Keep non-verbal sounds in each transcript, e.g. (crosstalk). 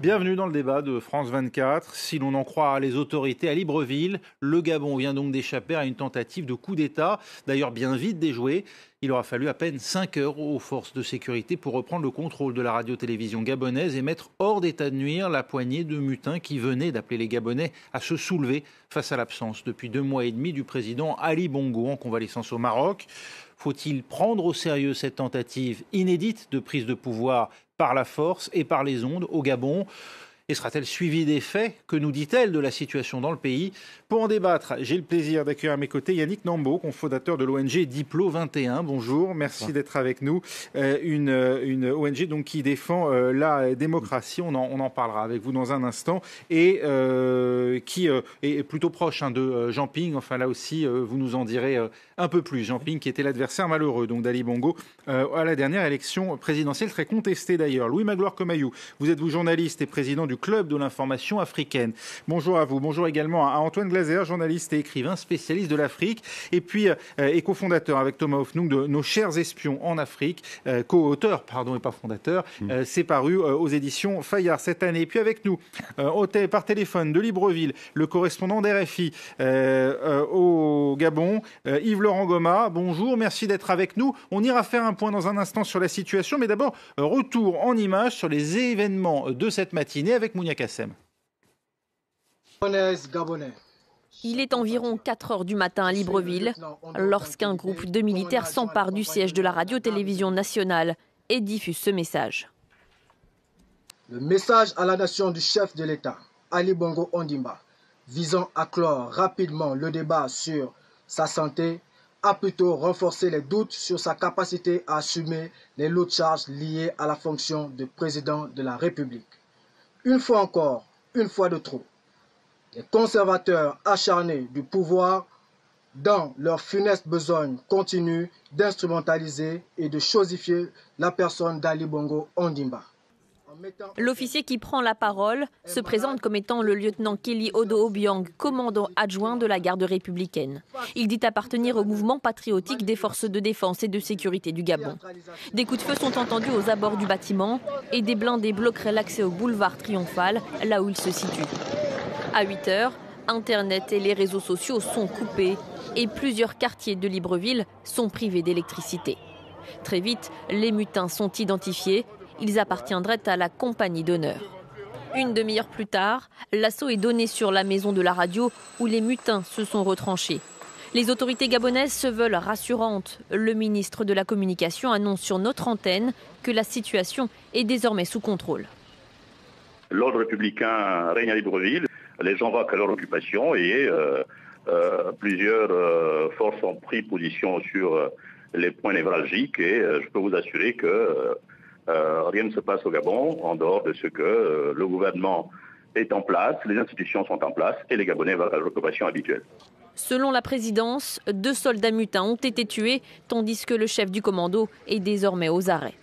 Bienvenue dans le débat de France 24. Si l'on en croit les autorités à Libreville, le Gabon vient donc d'échapper à une tentative de coup d'État, d'ailleurs bien vite déjouée. Il aura fallu à peine 5 heures aux forces de sécurité pour reprendre le contrôle de la radio-télévision gabonaise et mettre hors d'état de nuire la poignée de mutins qui venaient d'appeler les Gabonais à se soulever face à l'absence depuis deux mois et demi du président Ali Bongo en convalescence au Maroc. Faut-il prendre au sérieux cette tentative inédite de prise de pouvoir par la force et par les ondes au Gabon et sera-t-elle suivie des faits Que nous dit-elle de la situation dans le pays Pour en débattre, j'ai le plaisir d'accueillir à mes côtés Yannick Nambo, cofondateur de l'ONG Diplo 21. Bonjour, merci d'être avec nous. Euh, une, euh, ONG donc qui défend euh, la démocratie, on en, parlera avec vous dans un instant, et qui est plutôt proche hein, de Jean Ping. Enfin là aussi, vous nous en direz un peu plus. Jean Ping, qui était l'adversaire malheureux donc d'Ali Bongo euh, à la dernière élection présidentielle, très contestée d'ailleurs. Louis Magloire Comayou, vous êtes vous journaliste et président du Club de l'information africaine. Bonjour à vous. Bonjour également à Antoine Glazer, journaliste et écrivain spécialiste de l'Afrique, et puis euh, et cofondateur avec Thomas Hoffnung de Nos chers espions en Afrique, euh, co-auteur, pardon, et pas fondateur. Mm. C'est paru aux éditions Fayard cette année. Et puis avec nous, par téléphone de Libreville, le correspondant d'RFI au Gabon, Yves Laurent Goma, bonjour, merci d'être avec nous. On ira faire un point dans un instant sur la situation, mais d'abord, retour en image sur les événements de cette matinée avec Mounia Kassem. Il est environ 4 heures du matin à Libreville lorsqu'un groupe de militaires s'empare du siège de la radio-télévision nationale et diffuse ce message. Le message à la nation du chef de l'État, Ali Bongo Ondimba, visant à clore rapidement le débat sur sa santé, a plutôt renforcé les doutes sur sa capacité à assumer les lourdes charges liées à la fonction de président de la République. Une fois encore, une fois de trop, les conservateurs acharnés du pouvoir, dans leur funeste besogne, continuent d'instrumentaliser et de chosifier la personne d'Ali Bongo Ondimba. L'officier qui prend la parole se présente comme étant le lieutenant Kelly Odo Obiang, commandant adjoint de la garde républicaine. Il dit appartenir au mouvement patriotique des forces de défense et de sécurité du Gabon. Des coups de feu sont entendus aux abords du bâtiment et des blindés bloqueraient l'accès au boulevard Triomphal, là où il se situe. À 8 heures, Internet et les réseaux sociaux sont coupés et plusieurs quartiers de Libreville sont privés d'électricité. Très vite, les mutins sont identifiés ils appartiendraient à la compagnie d'honneur. Une demi-heure plus tard, l'assaut est donné sur la maison de la radio où les mutins se sont retranchés. Les autorités gabonaises se veulent rassurantes. Le ministre de la Communication annonce sur notre antenne que la situation est désormais sous contrôle. L'ordre républicain règne à Libreville. Les gens vont à leur occupation et euh, euh, plusieurs euh, forces ont pris position sur les points névralgiques. Et je peux vous assurer que euh, rien ne se passe au Gabon en dehors de ce que euh, le gouvernement est en place, les institutions sont en place et les Gabonais vont à l'occupation habituelle. Selon la présidence, deux soldats mutins ont été tués, tandis que le chef du commando est désormais aux arrêts.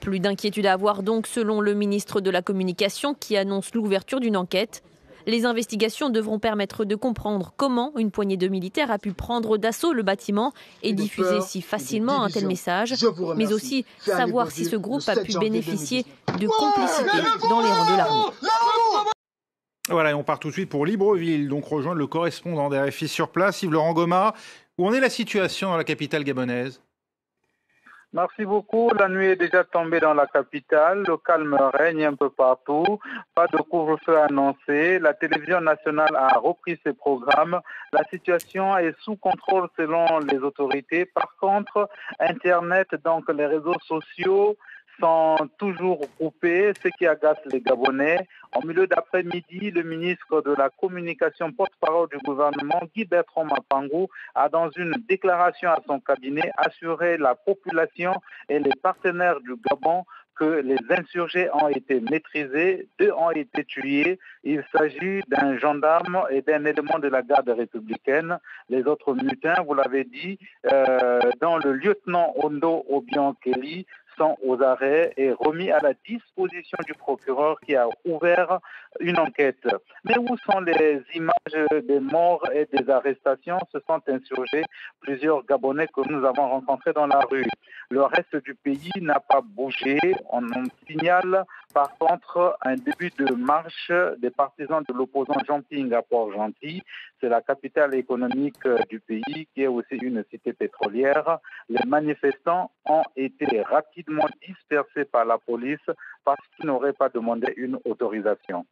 Plus d'inquiétude à avoir donc selon le ministre de la Communication qui annonce l'ouverture d'une enquête les investigations devront permettre de comprendre comment une poignée de militaires a pu prendre d'assaut le bâtiment et diffuser si facilement un tel message, mais aussi savoir si ce groupe a pu bénéficier de complicité dans les rangs de l'armée. Voilà, et on part tout de suite pour Libreville, donc rejoindre le correspondant des RFI sur place, Yves Laurent Goma. Où en est la situation dans la capitale gabonaise Merci beaucoup. La nuit est déjà tombée dans la capitale. Le calme règne un peu partout. Pas de couvre-feu annoncé. La télévision nationale a repris ses programmes. La situation est sous contrôle selon les autorités. Par contre, Internet, donc les réseaux sociaux, sont toujours groupés, ce qui agace les Gabonais. En milieu d'après-midi, le ministre de la Communication, porte-parole du gouvernement, Guy Bertrand Mapangou, a dans une déclaration à son cabinet assuré la population et les partenaires du Gabon que les insurgés ont été maîtrisés, deux ont été tués. Il s'agit d'un gendarme et d'un élément de la garde républicaine. Les autres mutins, vous l'avez dit, euh, dont le lieutenant Ondo Obiankeli, aux arrêts et remis à la disposition du procureur qui a ouvert une enquête. Mais où sont les images des morts et des arrestations Se sont insurgés plusieurs Gabonais que nous avons rencontrés dans la rue. Le reste du pays n'a pas bougé. On en signale par contre, un début de marche des partisans de l'opposant Ping à Port-Gentil, c'est la capitale économique euh, du pays qui est aussi une cité pétrolière. Les manifestants ont été rapidement dispersés par la police parce qu'ils n'auraient pas demandé une autorisation.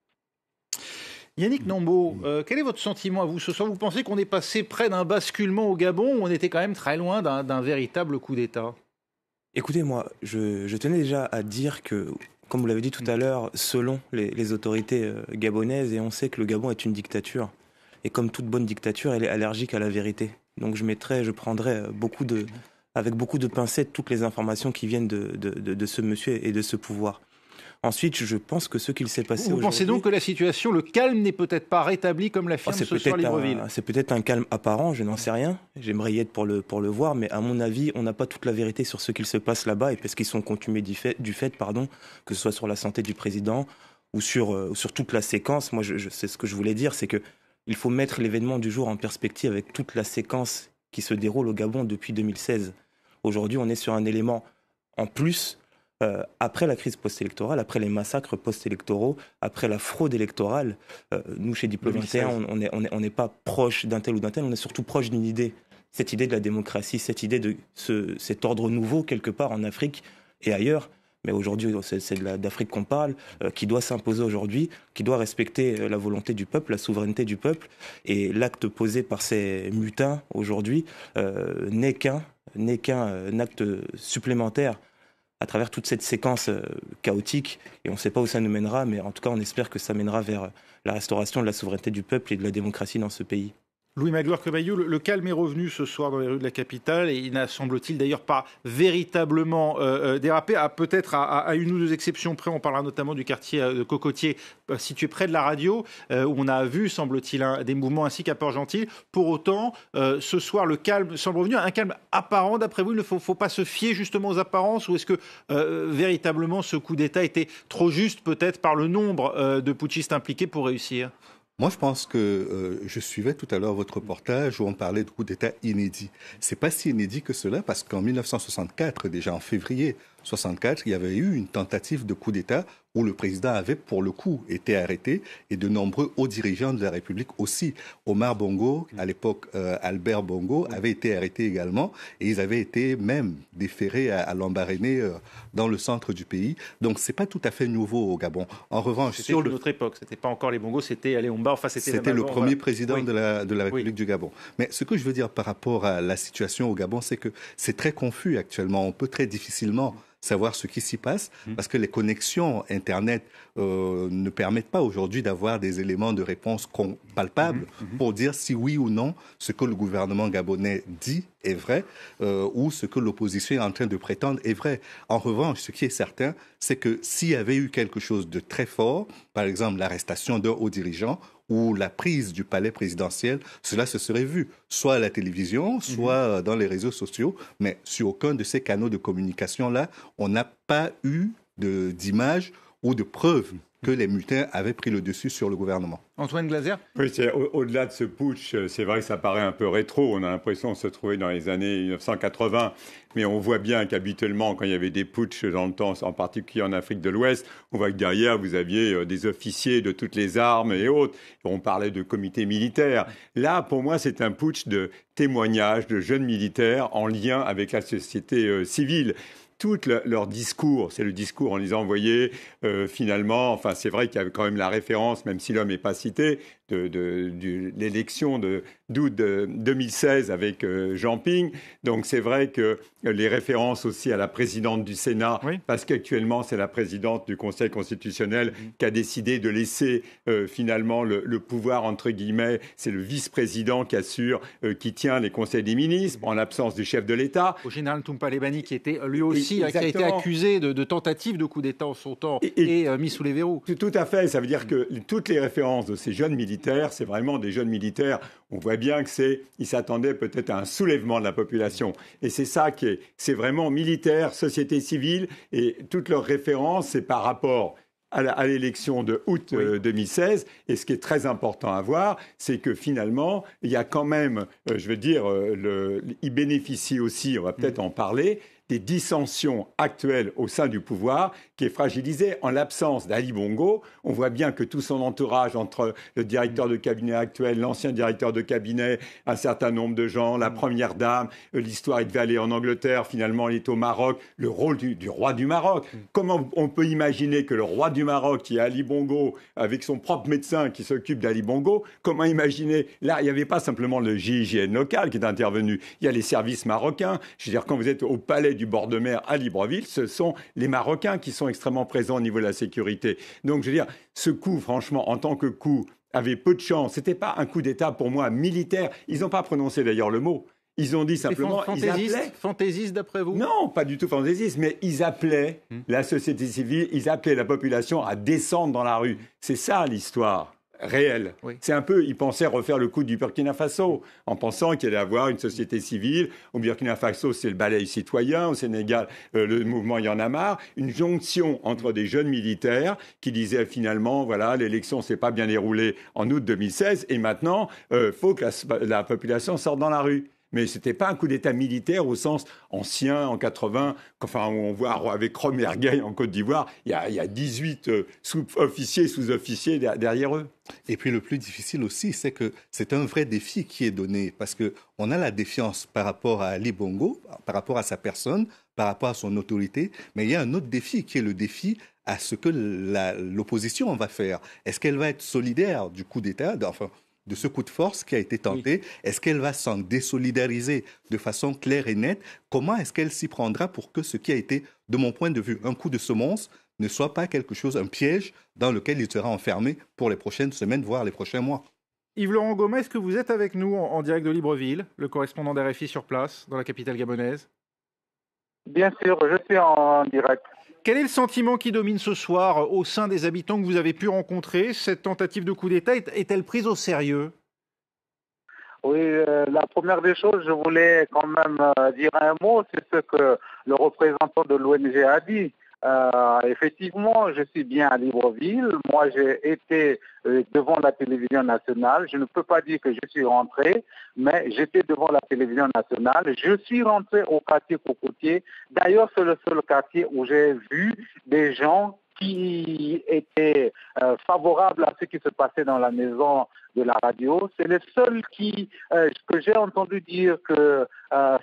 Yannick Nombo, euh, quel est votre sentiment à vous ce soir Vous pensez qu'on est passé près d'un basculement au Gabon ou on était quand même très loin d'un véritable coup d'État Écoutez, moi, je, tenais déjà à dire que comme vous l'avez dit tout à mm. l'heure, selon les, autorités euh, gabonaises, et on sait que le Gabon est une dictature. Et comme toute bonne dictature, elle est allergique à la vérité. Donc je mettrai, je prendrai euh, beaucoup de, avec beaucoup de pincettes toutes les informations qui viennent de ce monsieur et de ce pouvoir. Ensuite, je pense que ce qu'il s'est passé. Vous pensez donc que la situation, le calme n'est peut-être pas rétabli comme la oh, ce soir Libreville C'est peut-être un calme apparent, je n'en sais rien. J'aimerais y être pour le, pour le voir, mais à mon avis, on n'a pas toute la vérité sur ce qu'il se passe là-bas et parce qu'ils sont contumés du fait, pardon, que ce soit sur la santé du président ou sur, euh, sur toute la séquence. Moi, je, c'est ce que je voulais dire, c'est que il faut mettre l'événement du jour en perspective avec toute la séquence qui se déroule au Gabon depuis 2016. Aujourd'hui, on est sur un élément en plus euh, après la crise post-électorale, après les massacres post-électoraux, après la fraude électorale. Euh, nous, chez Diplôme on n'est pas proche d'un tel ou d'un tel, on est surtout proche d'une idée. Cette idée de la démocratie, cette idée de cet ordre nouveau quelque part en Afrique et ailleurs, mais aujourd'hui oh, c'est d'Afrique qu'on parle, euh, qui doit s'imposer aujourd'hui, qui doit respecter la volonté du peuple, la souveraineté du peuple. Et l'acte posé par ces mutins aujourd'hui n'est qu'un acte supplémentaire à travers toute cette séquence euh, chaotique. Et on ne sait pas où ça nous mènera, mais en tout cas, on espère que ça mènera vers euh, la restauration de la souveraineté du peuple et de la démocratie dans ce pays. Louis Magloire cobayou le, calme est revenu ce soir dans les rues de la capitale et il n'a, semble-t-il, d'ailleurs pas véritablement euh, euh, dérapé, à peut-être à, une ou deux exceptions près. On parlera notamment du quartier euh, de Cocotier situé près de la radio, où on a vu, semble-t-il, des mouvements ainsi qu'à Port-Gentil. Pour autant, ce soir, le calme semble revenu, un calme apparent. D'après vous, il ne faut, faut, pas se fier justement aux apparences ou est-ce que véritablement ce coup d'État était trop juste peut-être par le nombre de putschistes impliqués pour réussir moi, je pense que euh, je suivais tout à l'heure votre reportage où on parlait de coup d'État inédit. C'est pas si inédit que cela parce qu'en 1964, déjà en février, 64, il y avait eu une tentative de coup d'État où le président avait, pour le coup, été arrêté et de nombreux hauts dirigeants de la République aussi. Omar Bongo, à l'époque euh, Albert Bongo, avait été arrêté également et ils avaient été même déférés à, à euh, dans le centre du pays. Donc ce n'est pas tout à fait nouveau au Gabon. En revanche, sur notre une autre époque, n'était pas encore les Bongo, c'était Aléomba, enfin c'était C'était le premier président de, la, République du Gabon. Mais ce que je veux dire par rapport à la situation au Gabon, c'est que c'est très confus actuellement. On peut très difficilement savoir ce qui s'y passe, mmh. parce que les connexions Internet euh, ne permettent pas aujourd'hui d'avoir des éléments de réponse palpables mmh, mmh. pour dire si oui ou non ce que le gouvernement gabonais dit est vrai euh, ou ce que l'opposition est en train de prétendre est vrai. En revanche, ce qui est certain, c'est que s'il y avait eu quelque chose de très fort, par exemple l'arrestation d'un haut dirigeant, ou la prise du palais présidentiel, cela se serait vu, soit à la télévision, mhm. soit euh, dans les réseaux sociaux, mais sur aucun de ces canaux de communication-là, on n'a pas eu d'image ou de preuves que les mutins avaient pris le dessus sur le gouvernement. Antoine Glazer Oui, au-delà de ce putsch, euh, c'est vrai que ça paraît un peu rétro. On a l'impression de se trouver dans les années 1980. Mais on voit bien qu'habituellement, quand il y avait des putschs dans le temps, en particulier en Afrique de l'Ouest, on voit que derrière, vous aviez euh, des officiers de toutes les armes et autres. on parlait de comités militaires. Là, pour moi, c'est un putsch de témoignages de jeunes militaires en lien avec la société euh, civile tout leur discours, c'est le discours en les vous voyez, euh, finalement, enfin c'est vrai qu'il y a quand même la référence, même si l'homme n'est pas cité, de, de l'élection d'août 2016 avec euh, Jean Ping. Donc c'est vrai que les références aussi à la présidente du Sénat, parce qu'actuellement c'est la présidente du Conseil constitutionnel mm-hmm. qui a décidé de laisser euh, finalement le, pouvoir, entre guillemets, c'est le vice-président qui assure, euh, qui tient les conseils des ministres, mm-hmm. en l'absence du chef de l'État. Au général Toumpalébani qui était lui aussi, qui a été accusé de, de tentative de coup d'État en son temps et, mis sous les verrous. Tout à fait, ça veut dire que toutes les références de ces jeunes militaires c'est vraiment des jeunes militaires. On voit bien que c'est, ils s'attendaient peut-être à un soulèvement de la population. Et c'est ça qui est, c'est vraiment militaire, société civile, et toutes leurs références, c'est par rapport à l'élection de août 2016. Euh, et ce qui est très important à voir, c'est que finalement, il y a quand même, euh, je veux dire, euh, ils bénéficient aussi, on va peut-être mm. en parler, des dissensions actuelles au sein du pouvoir qui est fragilisé. En l'absence d'Ali Bongo, on voit bien que tout son entourage entre le directeur de cabinet actuel, l'ancien directeur de cabinet, un certain nombre de gens, la mm. première dame, euh, l'histoire, est devait aller en Angleterre, finalement il est au Maroc, le rôle du, du roi du Maroc. Mm. Comment on peut imaginer que le roi du Maroc, qui est Ali Bongo, avec son propre médecin qui s'occupe d'Ali Bongo, comment imaginer Là, il n'y avait pas simplement le GIGN local qui est intervenu, il y a les services marocains. Je veux dire, quand vous êtes au palais du bord de mer à Libreville, ce sont les Marocains qui sont extrêmement présents au niveau de la sécurité. Donc, je veux dire, ce coup, franchement, en tant que coup, avait peu de chance. n'était pas un coup d'État pour moi militaire. Ils n'ont pas prononcé d'ailleurs le mot. Ils ont dit simplement. Fantaisiste, fantaisiste d'après vous Non, pas du tout fantaisiste, mais ils appelaient hmm. la société civile, ils appelaient la population à descendre dans la rue. C'est ça l'histoire réel. C'est un peu, ils pensaient refaire le coup du Burkina Faso, en pensant qu'il allait avoir une société civile. Au Burkina Faso, c'est le balai citoyen, au Sénégal, euh, le mouvement Y en a Une jonction entre des jeunes militaires qui disaient finalement, voilà, l'élection ne s'est pas bien déroulée en août 2016, et maintenant, il euh, faut que la population sorte dans la rue mais ce n'était pas un coup d'État militaire au sens ancien, en 80, enfin, on voit avec ergueil en Côte d'Ivoire, il y, a, 18 euh, sous-officiers, sous-officiers derrière eux. Et puis le plus difficile aussi, c'est que c'est un vrai défi qui est donné, parce qu'on a la défiance par rapport à Ali Bongo, par rapport à sa personne, par rapport à son autorité, mais il y a un autre défi qui est le défi à ce que l'opposition va faire. Est-ce qu'elle va être solidaire du coup d'État, de ce coup de force qui a été tenté. Est-ce qu'elle va s'en désolidariser de façon claire et nette Comment est-ce qu'elle s'y prendra pour que ce qui a été, de mon point de vue, un coup de semonce ne soit pas quelque chose, un piège dans lequel il sera enfermé pour les prochaines semaines, voire les prochains mois Yves-Laurent Gomez, est-ce que vous êtes avec nous en, en direct de Libreville, le correspondant d'RFI sur place, dans la capitale gabonaise Bien sûr, je suis en direct. Quel est le sentiment qui domine ce soir au sein des habitants que vous avez pu rencontrer Cette tentative de coup d'État est-elle prise au sérieux oui, euh, la première des choses, je voulais quand même euh, dire un mot, c'est ce que le représentant de l'ONG a dit. Euh, effectivement, je suis bien à Libreville. Moi, j'ai été euh, devant la télévision nationale. Je ne peux pas dire que je suis rentré, mais j'étais devant la télévision nationale. Je suis rentré au quartier Cocotier. D'ailleurs, c'est le seul quartier où j'ai vu des gens qui étaient euh, favorables à ce qui se passait dans la maison de la radio. C'est le seul que j'ai entendu dire que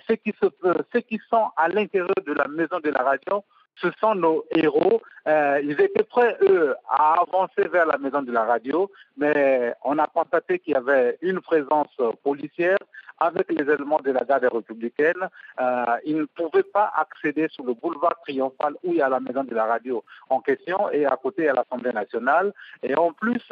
ceux qui sont à l'intérieur de la maison de la radio ce sont nos héros. Euh, ils étaient prêts, eux, à avancer vers la maison de la radio, mais on a constaté qu'il y avait une présence policière avec les éléments de la garde républicaine. Euh, ils ne pouvaient pas accéder sur le boulevard triomphal où il y a la maison de la radio en question et à côté à l'Assemblée nationale. Et en plus,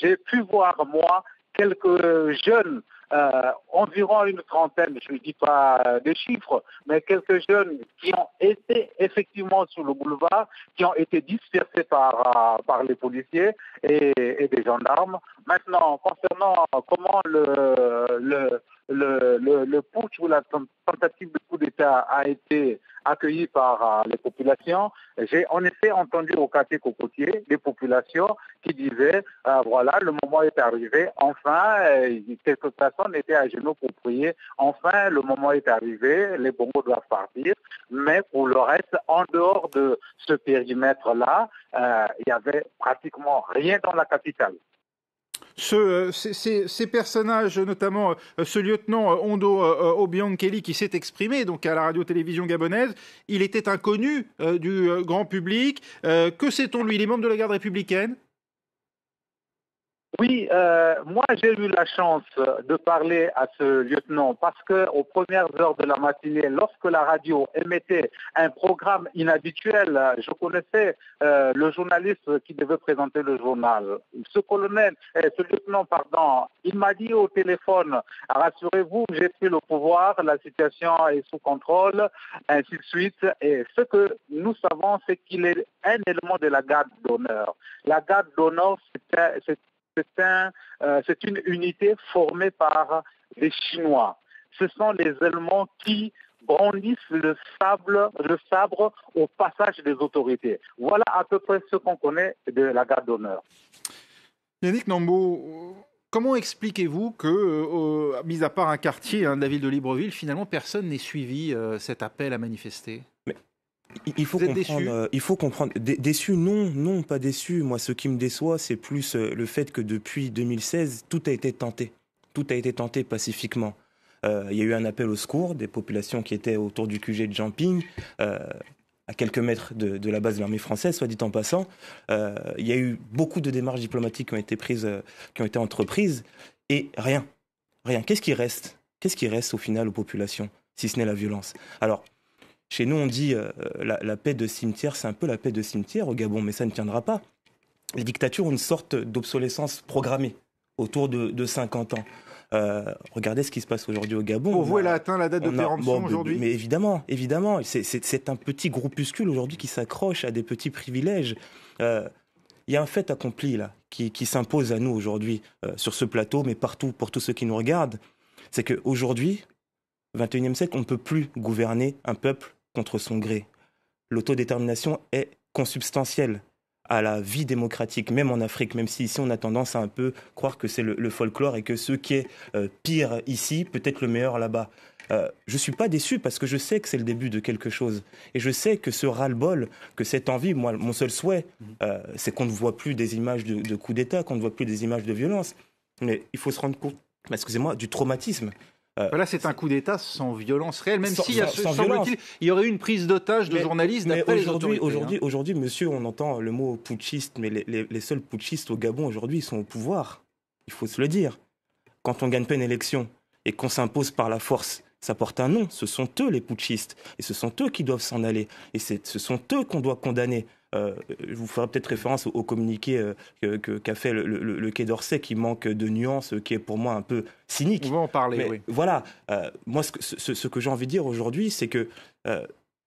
j'ai pu voir, moi, quelques jeunes euh, environ une trentaine, je ne dis pas euh, de chiffres, mais quelques jeunes qui ont été effectivement sur le boulevard, qui ont été dispersés par, euh, les policiers et, des gendarmes. Maintenant, concernant comment le le, le, le putsch ou la tentative de coup d'État a été accueillie par euh, les populations. J'ai en effet entendu au quartier cocotier des populations qui disaient euh, voilà, le moment est arrivé, enfin, euh, façon, on étaient à genoux pour prier, enfin, le moment est arrivé, les Bongos doivent partir. Mais pour le reste, en dehors de ce périmètre-là, euh, il n'y y avait pratiquement rien dans la capitale. Euh, ces, personnages, notamment euh, ce lieutenant euh, Ondo Kelly, qui s'est exprimé donc à la radio-télévision gabonaise, il était inconnu du grand public. que sait-on lui Il est membre de la garde républicaine oui, euh, moi j'ai eu la chance de parler à ce lieutenant parce que aux premières heures de la matinée, lorsque la radio émettait un programme inhabituel, je connaissais euh, le journaliste qui devait présenter le journal. Ce colonel, euh, ce lieutenant, pardon, il m'a dit au téléphone rassurez-vous, j'ai pris le pouvoir, la situation est sous contrôle, ainsi de suite. Et ce que nous savons, c'est qu'il est un élément de la garde d'honneur. La garde d'honneur, c'est euh, c'est une unité formée par des Chinois. Ce sont les Allemands qui brandissent le, sable, le sabre au passage des autorités. Voilà à peu près ce qu'on connaît de la garde d'honneur. Yannick Nambo, comment expliquez-vous que, euh, mis à part un quartier hein, de la ville de Libreville, finalement personne n'ait suivi euh, cet appel à manifester euh, il faut comprendre. il faut comprendre. déçu, non, non, pas déçu. Moi, ce qui me déçoit, c'est plus euh, le fait que depuis 2016, tout a été tenté. Tout a été tenté pacifiquement. Euh, il y a eu un appel au secours des populations qui étaient autour du QG de Jamping. à quelques mètres de, la base de l'armée française, soit dit en passant. il y a eu beaucoup de démarches diplomatiques qui ont été prises, qui ont été entreprises, et rien. Rien. Qu'est-ce qui reste Qu'est-ce qui reste au final aux populations, si ce n'est la violence Alors, chez nous, on dit euh, euh, la, paix de cimetière, c'est un peu la paix de cimetière au Gabon, mais ça ne tiendra pas. Les dictatures ont une sorte d'obsolescence programmée autour de, 50 ans. Euh, regardez ce qui se passe aujourd'hui au Gabon. Pour vous, elle a atteint la date de péremption aujourd'hui mais, évidemment, évidemment. C'est un petit groupuscule aujourd'hui qui s'accroche à des petits privilèges. Il y a un fait accompli là, qui, s'impose à nous aujourd'hui sur ce plateau, mais partout, pour tous ceux qui nous regardent. C'est qu'aujourd'hui, 21e siècle, on ne peut plus gouverner un peuple contre son gré. L'autodétermination est consubstantielle à la vie démocratique, même en Afrique, même si ici on a tendance à un peu croire que c'est le, folklore et que ce qui est euh, pire ici peut être le meilleur là-bas. Euh, je ne suis pas déçu parce que je sais que c'est le début de quelque chose. Et je sais que ce ras-le-bol, que cette envie, moi, mon seul souhait, mm-hmm. euh, c'est qu'on ne voit plus des images de, de coups d'État, qu'on ne voit plus des images de violence. Mais il faut se rendre compte, excusez-moi, du traumatisme. Euh, là, c'est un coup d'État sans violence réelle, même s'il y aurait eu une prise d'otage de journalistes d'après aujourd'hui, hein. Aujourd'hui, aujourd'hui, monsieur, on entend le mot putschiste, mais les, seuls putschistes au Gabon aujourd'hui, sont au pouvoir. Il faut se le dire. Quand on gagne pas une élection et qu'on s'impose par la force, ça porte un nom. Ce sont eux les putschistes. Et ce sont eux qui doivent s'en aller. Et ce sont eux qu'on doit condamner je euh, vous ferai peut-être référence au, communiqué euh, qu'a fait le, Quai d'Orsay qui manque de nuances, qui est pour moi un peu cynique. On va en parler, Voilà, euh, moi ce, ce, que j'ai envie de dire aujourd'hui, c'est que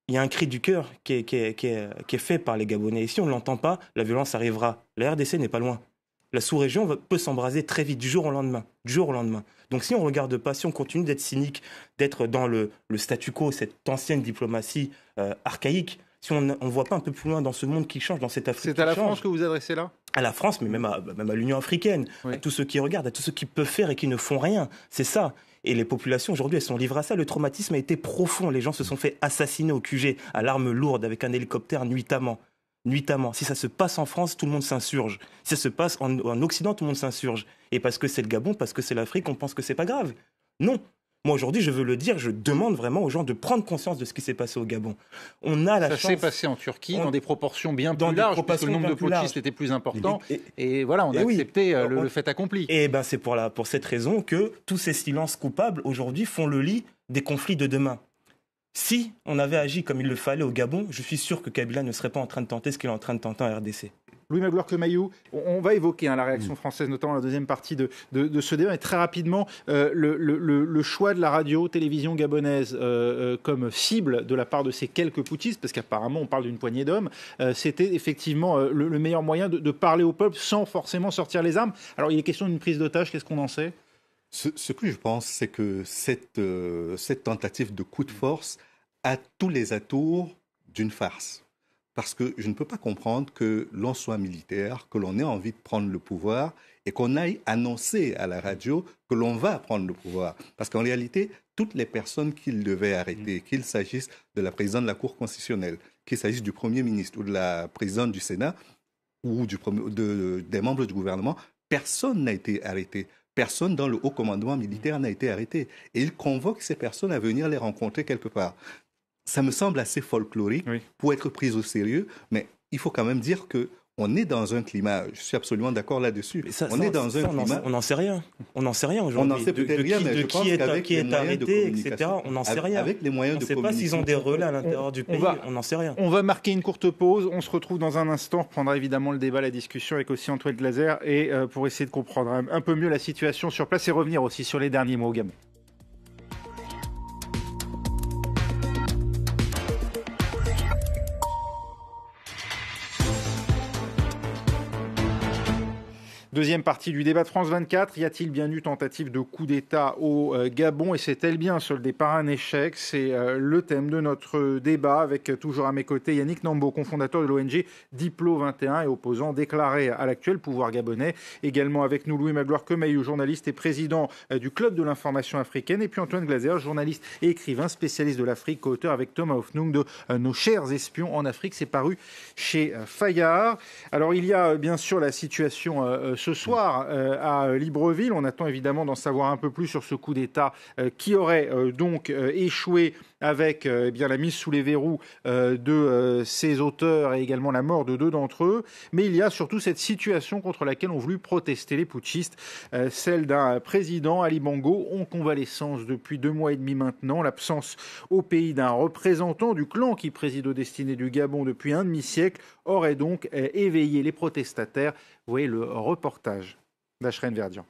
il y a un cri du cœur qui est, fait par les Gabonais. Et si on ne l'entend pas, la violence arrivera. La RDC n'est pas loin. La sous-région peut s'embraser très vite, du jour au lendemain. Du jour au lendemain. Donc si on ne regarde pas, si on continue d'être cynique, d'être dans le, statu quo, cette ancienne diplomatie archaïque, si on ne voit pas un peu plus loin dans ce monde qui change, dans cette Afrique C'est à la France que vous adressez là à la France, mais même à, l'Union africaine, à tous ceux qui regardent, à tous ceux qui peuvent faire et qui ne font rien. C'est ça. Et les populations aujourd'hui, elles sont livrées à ça. Le traumatisme a été profond. Les gens se sont fait assassiner au QG à l'arme lourde avec un hélicoptère nuitamment. Nuitamment. Si ça se passe en France, tout le monde s'insurge. Si ça se passe en, Occident, tout le monde s'insurge. Et parce que c'est le Gabon, parce que c'est l'Afrique, on pense que c'est pas grave. Non, moi, aujourd'hui, je veux le dire, je demande vraiment aux gens de prendre conscience de ce qui s'est passé au Gabon. On a la Ça s'est passé en Turquie dans des proportions bien dans plus larges, parce que le nombre de putschistes était plus important. Et, voilà, on a accepté euh, le, fait accompli. Et eh ben, c'est pour, pour cette raison que tous ces silences coupables, aujourd'hui, font le lit des conflits de demain. Si on avait agi comme il le fallait au Gabon, je suis sûr que Kabila ne serait pas en train de tenter ce qu'il est en train de tenter en RDC. Louis-Magloire Camayou, on, va évoquer hein, la réaction mm. française, notamment la deuxième partie de, ce débat, et très rapidement, euh, le, choix de la radio-télévision gabonaise euh, euh, comme cible de la part de ces quelques poutistes, parce qu'apparemment on parle d'une poignée d'hommes, c'était effectivement le, meilleur moyen de, parler au peuple sans forcément sortir les armes. Alors il est question d'une prise d'otage, qu'est-ce qu'on en sait ce, que je pense, c'est que cette, cette tentative de coup de force a tous les atours d'une farce parce que je ne peux pas comprendre que l'on soit militaire, que l'on ait envie de prendre le pouvoir et qu'on aille annoncer à la radio que l'on va prendre le pouvoir. Parce qu'en réalité, toutes les personnes qu'il devait arrêter, mm. qu'il s'agisse de la présidente de la Cour constitutionnelle, qu'il s'agisse du Premier ministre ou de la présidente du Sénat ou des membres du gouvernement, personne n'a été arrêté. Personne dans le haut commandement militaire n'a été arrêté. Et il convoque ces personnes à venir les rencontrer quelque part ça me semble assez folklorique pour être pris au sérieux, mais il faut quand même dire que on est dans un climat, je suis absolument d'accord là-dessus. On est dans un climat. on n'en sait rien. On n'en sait rien aujourd'hui. On n'en sait peut-être rien, de qui pense est arrêté, de etc. On n'en sait rien. Avec les moyens on ne sait pas s'ils ont des relais à l'intérieur du pays. on n'en sait rien. On va marquer une courte pause. On se retrouve dans un instant. On reprendra évidemment le débat, la discussion avec aussi Antoine Glaser et euh, pour essayer de comprendre un, peu mieux la situation sur place et revenir aussi sur les derniers mots au Deuxième partie du débat de France 24. Y a-t-il bien eu tentative de coup d'État au euh, Gabon et cest elle bien soldée par un échec C'est euh, le thème de notre débat avec euh, toujours à mes côtés Yannick Nambo, cofondateur de l'ONG Diplo 21 et opposant déclaré à l'actuel pouvoir gabonais. Également avec nous Louis Magloire Kemei, journaliste et président du Club de l'information africaine. Et puis Antoine Glazer, journaliste et écrivain, spécialiste de l'Afrique, auteur avec Thomas Hofnung de Nos chers espions en Afrique. C'est paru chez Fayard. Alors il y a bien sûr la situation ce soir euh, à euh, Libreville. On attend évidemment d'en savoir un peu plus sur ce coup d'État euh, qui aurait donc échoué avec eh bien, la mise sous les verrous de ses auteurs et également la mort de deux d'entre eux. Mais il y a surtout cette situation contre laquelle ont voulu protester les putschistes, celle d'un président, Ali Bongo en convalescence depuis deux mois et demi maintenant, l'absence au pays d'un représentant du clan qui préside aux destinées du Gabon depuis un demi-siècle aurait donc éveillé les protestataires voyez le reportage Verdian.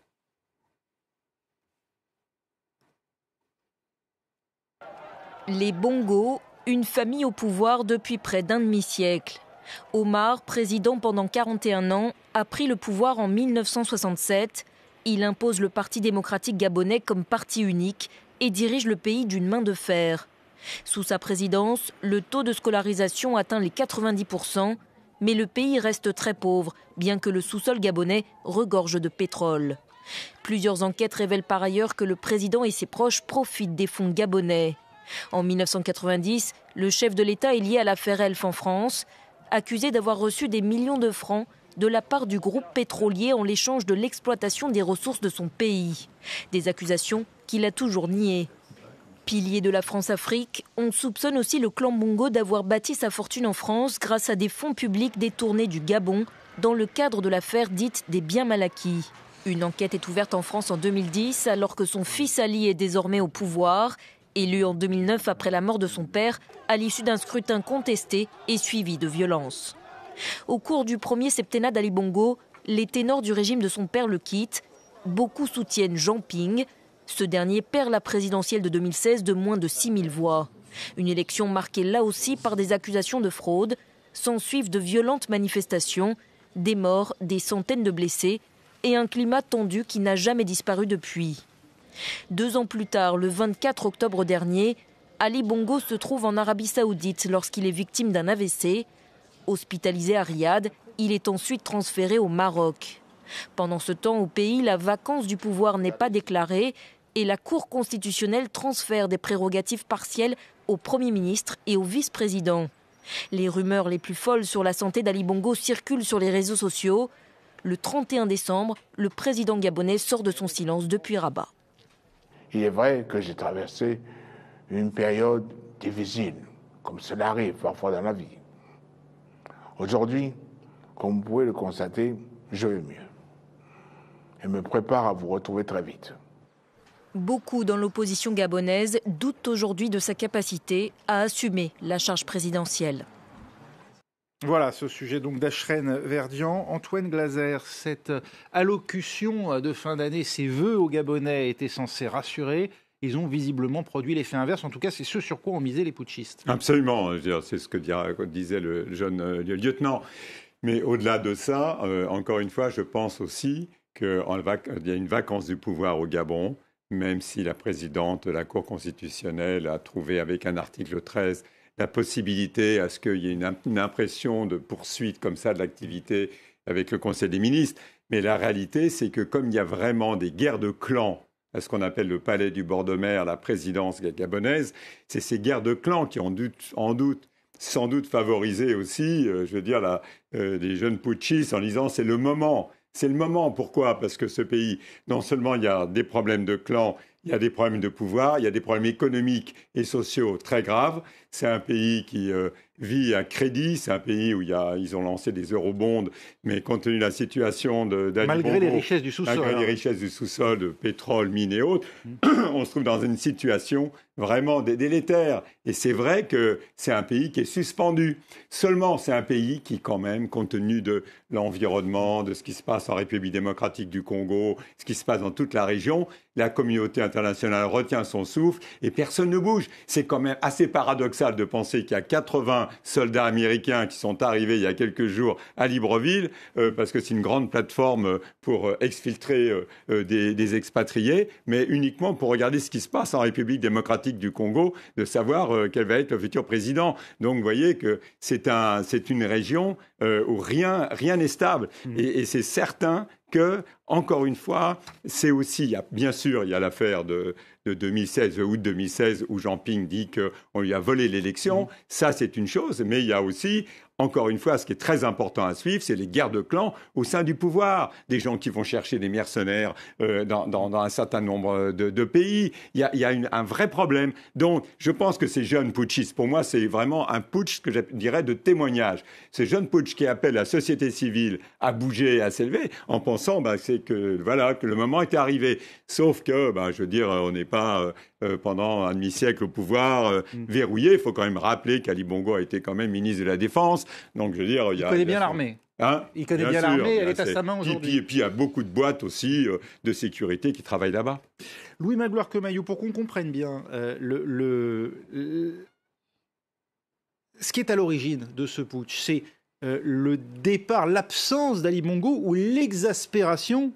Les Bongos, une famille au pouvoir depuis près d'un demi-siècle. Omar, président pendant 41 ans, a pris le pouvoir en 1967. Il impose le Parti démocratique gabonais comme parti unique et dirige le pays d'une main de fer. Sous sa présidence, le taux de scolarisation atteint les 90 mais le pays reste très pauvre, bien que le sous-sol gabonais regorge de pétrole. Plusieurs enquêtes révèlent par ailleurs que le président et ses proches profitent des fonds gabonais. En 1990, le chef de l'État est lié à l'affaire Elf en France, accusé d'avoir reçu des millions de francs de la part du groupe pétrolier en l'échange de l'exploitation des ressources de son pays. Des accusations qu'il a toujours niées. Pilier de la France-Afrique, on soupçonne aussi le clan Bongo d'avoir bâti sa fortune en France grâce à des fonds publics détournés du Gabon dans le cadre de l'affaire dite des biens mal acquis. Une enquête est ouverte en France en 2010 alors que son fils Ali est désormais au pouvoir, élu en 2009 après la mort de son père à l'issue d'un scrutin contesté et suivi de violences. Au cours du premier septennat d'Ali Bongo, les ténors du régime de son père le quittent. Beaucoup soutiennent Jean Ping, ce dernier perd la présidentielle de 2016 de moins de 6000 voix. Une élection marquée là aussi par des accusations de fraude. S'en suivent de violentes manifestations, des morts, des centaines de blessés et un climat tendu qui n'a jamais disparu depuis. Deux ans plus tard, le 24 octobre dernier, Ali Bongo se trouve en Arabie saoudite lorsqu'il est victime d'un AVC. Hospitalisé à Riyad, il est ensuite transféré au Maroc. Pendant ce temps, au pays, la vacance du pouvoir n'est pas déclarée et la Cour constitutionnelle transfère des prérogatives partielles au Premier ministre et au vice-président. Les rumeurs les plus folles sur la santé d'Ali Bongo circulent sur les réseaux sociaux. Le 31 décembre, le président gabonais sort de son silence depuis Rabat. Il est vrai que j'ai traversé une période difficile, comme cela arrive parfois dans la vie. Aujourd'hui, comme vous pouvez le constater, je vais mieux et me prépare à vous retrouver très vite. Beaucoup dans l'opposition gabonaise doutent aujourd'hui de sa capacité à assumer la charge présidentielle. Voilà ce sujet donc Verdian. Antoine Glaser, cette allocution de fin d'année, ses voeux aux Gabonais étaient censés rassurer. Ils ont visiblement produit l'effet inverse. En tout cas, c'est ce sur quoi ont misé les putschistes. Absolument. C'est ce que disait le jeune lieutenant. Mais au-delà de ça, euh, encore une fois, je pense aussi qu'il y a une vacance du pouvoir au Gabon même si la présidente de la Cour constitutionnelle a trouvé avec un article 13 la possibilité à ce qu'il y ait une, impression de poursuite comme ça de l'activité avec le Conseil des ministres. Mais la réalité, c'est que comme il y a vraiment des guerres de clans à ce qu'on appelle le palais du bord de mer, la présidence gabonaise, c'est ces guerres de clans qui ont en doute sans doute favorisé aussi, euh, je veux dire, la, euh, jeunes putschistes en disant c'est le moment. C'est le moment. Pourquoi Parce que ce pays, non seulement il y a des problèmes de clans, il y a des problèmes de pouvoir, il y a des problèmes économiques et sociaux très graves. C'est un pays qui, euh, vie à crédit. C'est un pays où il ils ont lancé des eurobonds, mais compte tenu de la situation de malgré les richesses du sous-sol, malgré les hein. richesses du sous-sol, de pétrole, mines et autres, mm. (clears throat) on se trouve dans une situation vraiment délétère. Et c'est vrai que c'est un pays qui est suspendu. Seulement, c'est un pays qui, quand même, compte tenu de l'environnement, de ce qui se passe en République démocratique du Congo, ce qui se passe dans toute la région, la communauté internationale retient son souffle et personne ne bouge. C'est quand même assez paradoxal de penser qu'il y a 80 soldats américains qui sont arrivés il y a quelques jours à Libreville, euh, parce que c'est une grande plateforme euh, pour euh, exfiltrer des, expatriés, mais uniquement pour regarder ce qui se passe en République démocratique du Congo, de savoir quel va être le futur président. Donc vous voyez que c'est une région où rien n'est stable. Mmh. Et, c'est certain que, encore une fois, c'est aussi, bien sûr, il y a l'affaire de, de 2016, août 2016, où Jean Ping dit qu'on lui a volé l'élection. Ça, c'est une chose, mais il y a aussi encore une fois, ce qui est très important à suivre, c'est les guerres de clans au sein du pouvoir. Des gens qui vont chercher des mercenaires euh, dans, un certain nombre de, pays. Il y a, un vrai problème. Donc, je pense que ces jeunes putschistes, pour moi, c'est vraiment un putsch que je dirais de témoignage. Ces jeunes putsch qui appellent la société civile à bouger, à s'élever, en pensant bah, c'est que voilà que le moment est arrivé. Sauf que, ben, je veux dire, on n'est pas euh, euh, pendant un demi-siècle au pouvoir euh, mm. verrouillé. Il faut quand même rappeler qu'Ali Bongo a été quand même ministre de la Défense. Donc je veux dire, il, connaît bien l'armée. il connaît bien, l'armée, hein elle est à sa main aujourd'hui. Et puis, il y a beaucoup de boîtes aussi de sécurité qui travaillent là-bas. Louis Magloire maillot, pour qu'on comprenne bien le, ce qui est à l'origine de ce putsch, c'est le départ, l'absence d'Ali Bongo ou l'exaspération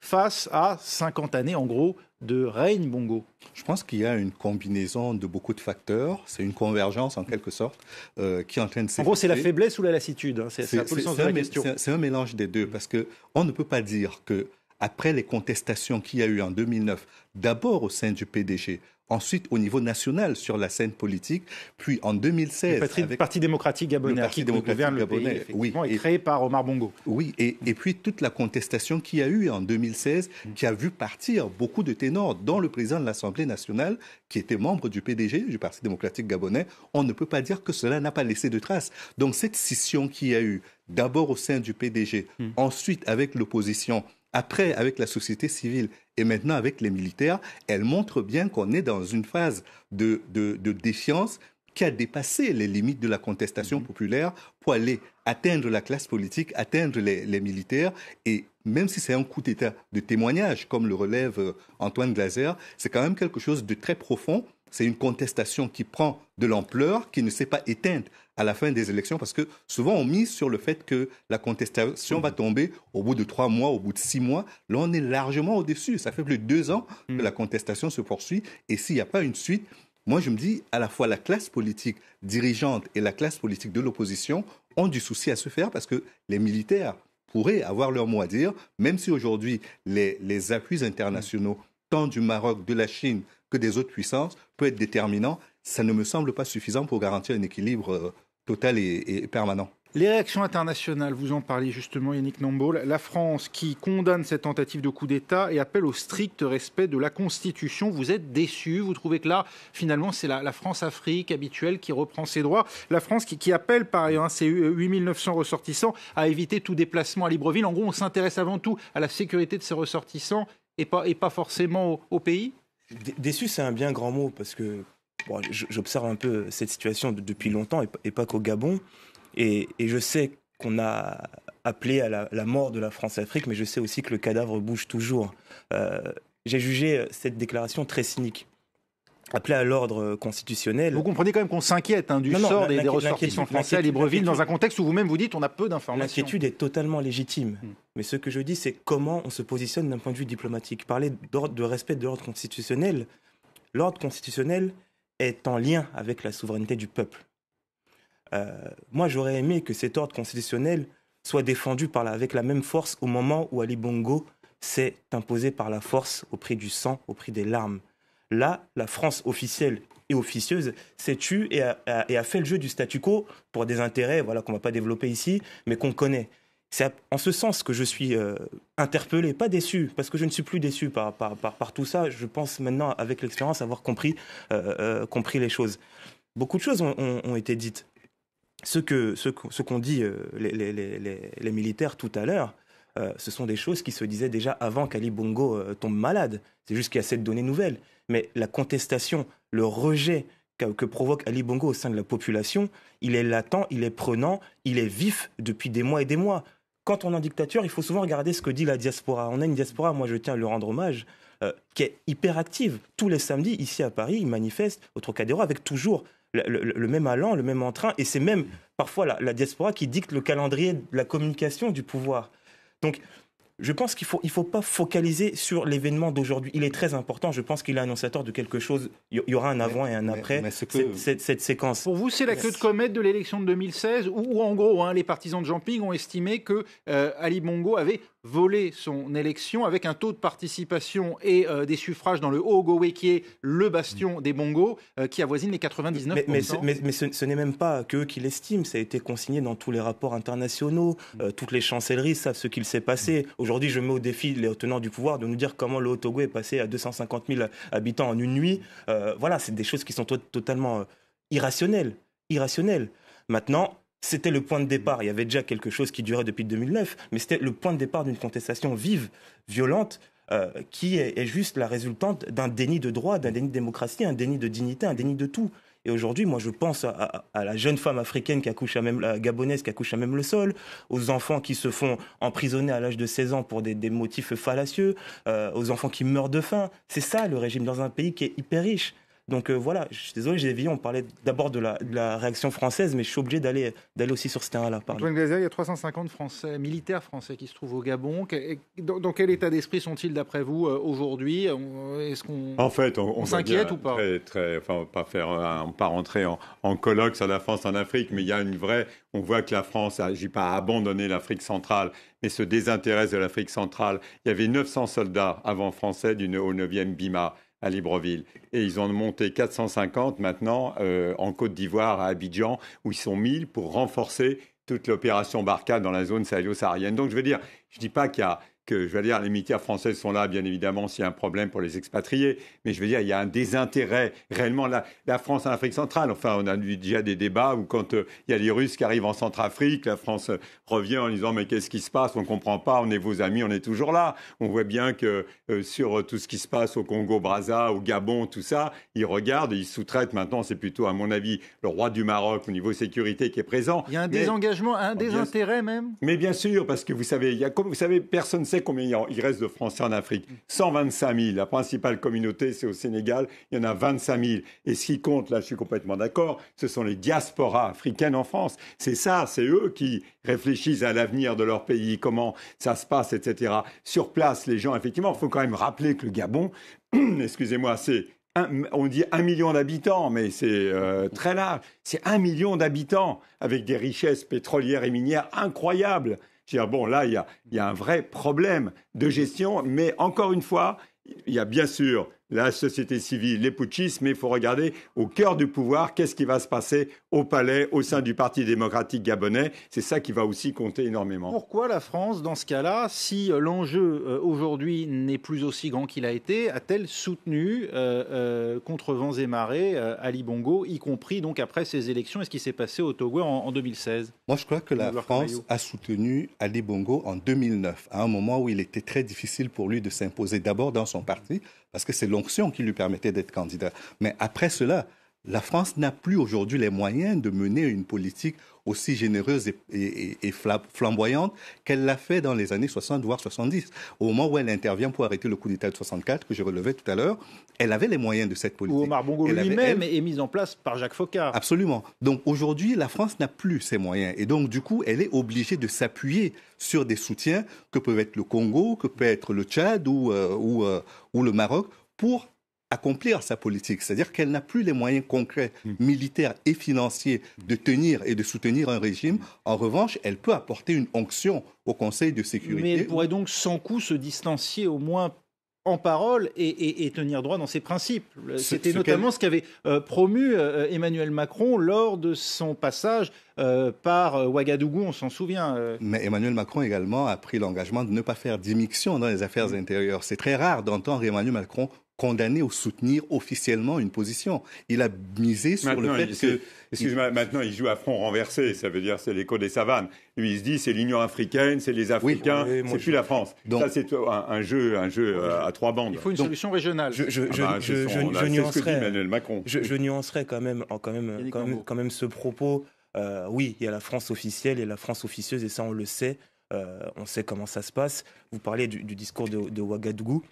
face à 50 années, en gros, de Rain Bongo Je pense qu'il y a une combinaison de beaucoup de facteurs. C'est une convergence, en quelque sorte, euh, qui entraîne... En gros, c'est la faiblesse ou la lassitude. C'est un mélange des deux, parce qu'on ne peut pas dire que après les contestations qu'il y a eu en 2009, d'abord au sein du PDG, ensuite au niveau national sur la scène politique, puis en 2016... Le Parti, démocratique gabonais, le Parti qui démocratique gabonais, oui, et, est créé par Omar Bongo. Oui, et, puis toute la contestation qui a eu en 2016, mm. qui a vu partir beaucoup de ténors, dont le président de l'Assemblée nationale, qui était membre du PDG, du Parti démocratique gabonais, on ne peut pas dire que cela n'a pas laissé de traces. Donc cette scission qui a eu, d'abord au sein du PDG, mm. ensuite avec l'opposition, après avec la société civile et maintenant avec les militaires, elle montre bien qu'on est dans une phase de, défiance qui a dépassé les limites de la contestation mhm. populaire pour aller atteindre la classe politique, atteindre les, les militaires. Et même si c'est un coup d'État de témoignage, comme le relève euh, Antoine Glaser, c'est quand même quelque chose de très profond c'est une contestation qui prend de l'ampleur, qui ne s'est pas éteinte à la fin des élections, parce que souvent on mise sur le fait que la contestation va tomber au bout de trois mois, au bout de six mois. Là, on est largement au-dessus. Ça fait plus de deux ans que mm. la contestation se poursuit. Et s'il n'y a pas une suite, moi je me dis, à la fois la classe politique dirigeante et la classe politique de l'opposition ont du souci à se faire, parce que les militaires pourraient avoir leur mot à dire, même si aujourd'hui les, les appuis internationaux, tant du Maroc, de la Chine, que des autres puissances peut être déterminant. Ça ne me semble pas suffisant pour garantir un équilibre euh, total et, permanent. Les réactions internationales, vous en parliez justement Yannick Nambol. la France qui condamne cette tentative de coup d'État et appelle au strict respect de la Constitution, vous êtes déçu, vous trouvez que là, finalement, c'est la, France-Afrique habituelle qui reprend ses droits, la France qui, appelle par ailleurs hein, 8 8900 ressortissants à éviter tout déplacement à Libreville, en gros on s'intéresse avant tout à la sécurité de ses ressortissants et pas, forcément au pays Déçu, c'est un bien grand mot parce que j'observe un peu cette situation depuis longtemps et, pas qu'au Gabon. Et, je sais qu'on a appelé à la, mort de la France-Afrique, mais je sais aussi que le cadavre bouge toujours. Euh, j'ai jugé euh, cette déclaration très cynique appelé à l'ordre euh, constitutionnel. Vous comprenez quand même qu'on s'inquiète hein, du sort des, ressortissants français à Libreville dans un contexte où vous-même vous dites on a peu d'informations. L'inquiétude est totalement légitime. Hmm. Mais ce que je dis, c'est comment on se positionne d'un point de vue diplomatique. Parler de respect de l'ordre constitutionnel, l'ordre constitutionnel est en lien avec la souveraineté du peuple. Euh, moi, j'aurais aimé que cet ordre constitutionnel soit défendu par avec la même force au moment où Ali Bongo s'est imposé par la force au prix du sang, au prix des larmes. Là, la France officielle et officieuse s'est tue et a, fait le jeu du statu quo pour des intérêts voilà, qu'on ne va pas développer ici, mais qu'on connaît. C'est en ce sens que je suis euh, interpellé, pas déçu, parce que je ne suis plus déçu par, tout ça. Je pense maintenant, avec l'expérience, avoir compris, euh, euh, les choses. Beaucoup de choses ont, été dites. Ce qu'ont dit les, les, militaires tout à l'heure, ce sont des choses qui se disaient déjà avant qu'Ali Bongo tombe malade. C'est juste qu'il y a cette donnée nouvelle mais la contestation, le rejet que, provoque Ali Bongo au sein de la population, il est latent, il est prenant, il est vif depuis des mois et des mois. Quand on est en dictature, il faut souvent regarder ce que dit la diaspora. On a une diaspora, moi je tiens à lui rendre hommage, euh, qui est hyper active. Tous les samedis, ici à Paris, ils manifestent au Trocadéro avec toujours le, même allant, le même entrain, et c'est même parfois la, diaspora qui dicte le calendrier de la communication du pouvoir. Donc je pense qu'il ne faut, il faut pas focaliser sur l'événement d'aujourd'hui. Il est très important. Je pense qu'il est annonciateur de quelque chose. Il y aura un avant et un après cette, séquence. Pour vous, c'est la queue de comète de l'élection de 2016 où, en gros, hein, les partisans de Jean Ping ont estimé que euh, Ali Bongo avait voler son élection avec un taux de participation et euh, des suffrages dans le Haut-Ogowe, qui est le bastion des Bongos, euh, qui avoisine les 99%. Mais, mais, mais, ce, n'est même pas qu'eux qui l'estiment, ça a été consigné dans tous les rapports internationaux, mm. euh, toutes les chancelleries savent ce qu'il s'est passé. Mm. Aujourd'hui, je mets au défi les tenants du pouvoir de nous dire comment le Haut-Ogowe est passé à 250 000 habitants en une nuit. voilà, c'est des choses qui sont totalement irrationnelles. irrationnelles. Maintenant, c'était le point de départ. Il y avait déjà quelque chose qui durait depuis 2009, mais c'était le point de départ d'une contestation vive, violente, euh, qui est, juste la résultante d'un déni de droit, d'un déni de démocratie, un déni de dignité, un déni de tout. Et aujourd'hui, moi, je pense à, la jeune femme africaine qui accouche à même, la gabonaise qui accouche à même le sol, aux enfants qui se font emprisonner à l'âge de 16 ans pour des, motifs fallacieux, euh, aux enfants qui meurent de faim. C'est ça le régime dans un pays qui est hyper riche. Donc euh, voilà, je suis désolé, j'ai vu. On parlait d'abord de, la, réaction française, mais je suis obligé d'aller aussi sur ce terrain-là. Antoine Glazer, il y a 350 Français, militaires français qui se trouvent au Gabon. Dans, quel état d'esprit sont-ils, d'après vous, euh, aujourd'hui Est-ce qu'on en fait, on, s'inquiète ou pas très, très, enfin, pas faire, on pas rentrer en, colloque sur la France en Afrique, mais il y a une vraie. On voit que la France n'agit ah, pas à abandonner l'Afrique centrale, mais se désintéresse de l'Afrique centrale. Il y avait 900 soldats avant français du, au 9e Bima à Libreville. Et ils ont monté 450 maintenant euh, en Côte d'Ivoire, à Abidjan, où ils sont 1000 pour renforcer toute l'opération Barca dans la zone sahélo-saharienne. Donc je veux dire, je ne dis pas qu'il y a je veux dire, les militaires français sont là, bien évidemment, s'il y a un problème pour les expatriés, mais je veux dire, il y a un désintérêt réellement. La, la France en Afrique centrale, enfin, on a eu déjà des débats où quand euh, il y a les Russes qui arrivent en Centrafrique, la France euh, revient en disant, mais qu'est-ce qui se passe On ne comprend pas, on est vos amis, on est toujours là. On voit bien que euh, sur tout ce qui se passe au Congo, Brazza, au Gabon, tout ça, ils regardent ils sous-traitent. Maintenant, c'est plutôt, à mon avis, le roi du Maroc au niveau sécurité qui est présent. Il y a un désengagement, un désintérêt même. Mais bien sûr, parce que vous savez, il y a, comme vous savez, personne ne sait combien il reste de Français en Afrique. 125 000. La principale communauté, c'est au Sénégal. Il y en a 25 000. Et ce qui compte, là, je suis complètement d'accord, ce sont les diasporas africaines en France. C'est ça, c'est eux qui réfléchissent à l'avenir de leur pays, comment ça se passe, etc. Sur place, les gens, effectivement, il faut quand même rappeler que le Gabon, (clears throat) excusez-moi, c'est on dit un million d'habitants, mais c'est euh, très large. C'est un million d'habitants avec des richesses pétrolières et minières incroyables. Ah bon, là, il y a un vrai problème de gestion, mais encore une fois, il y a bien sûr la société civile, les putschistes, mais il faut regarder au cœur du pouvoir qu'est-ce qui va se passer au palais, au sein du Parti démocratique gabonais. C'est ça qui va aussi compter énormément. Pourquoi la France, dans ce cas-là, si euh, l'enjeu euh, aujourd'hui n'est plus aussi grand qu'il a été, a-t-elle soutenu euh, contre vents et marées Ali Bongo, y compris donc après ces élections et ce qui s'est passé au Togo en, 2016 Moi, je crois que la France a soutenu Ali Bongo en 2009, à un moment où il était très difficile pour lui de s'imposer d'abord dans son parti parce que c'est l'onction qui lui permettait d'être candidat. Mais après cela, la France n'a plus aujourd'hui les moyens de mener une politique aussi généreuse et, flamboyante qu'elle l'a fait dans les années 60, voire 70. Au moment où elle intervient pour arrêter le coup d'État de 64, que je relevais tout à l'heure, elle avait les moyens de cette politique. Ou Omar Bongo lui-même est mise en place par Jacques Foccart. Absolument. Donc aujourd'hui, la France n'a plus ces moyens. Et donc, du coup, elle est obligée de s'appuyer sur des soutiens que peuvent être le Congo, que peut être le Tchad ou, euh, euh, ou le Maroc pour accomplir sa politique, c'est-à-dire qu'elle n'a plus les moyens concrets, mm. militaires et financiers de tenir et de soutenir un régime. En revanche, elle peut apporter une onction au Conseil de sécurité. Mais elle pourrait donc sans coup se distancier au moins en parole et, tenir droit dans ses principes. C'était notamment ce qu'avait euh, promu euh, Emmanuel Macron lors de son passage euh, par Ouagadougou, on s'en souvient. Mais Emmanuel Macron également a pris l'engagement de ne pas faire d'immixion dans les affaires mm. intérieures. C'est très rare d'entendre Emmanuel Macron condamné au soutenir officiellement une position. Il a misé sur le fait que... Excuse-moi, maintenant il joue à front renversé, ça veut dire c'est l'écho des savanes. Lui, il se dit c'est l'Union africaine, c'est les Africains, c'est plus la France. Donc, ça, c'est un, jeu, un jeu euh, à trois bandes. Il faut une solution régionale. Je, nuancerai, quand même, quand même, quand même, ce propos. Euh, oui, il y a la France officielle et la France officieuse, et ça, on le sait. Euh, on sait comment ça se passe. Vous parlez du, discours de, de Ouagadougou.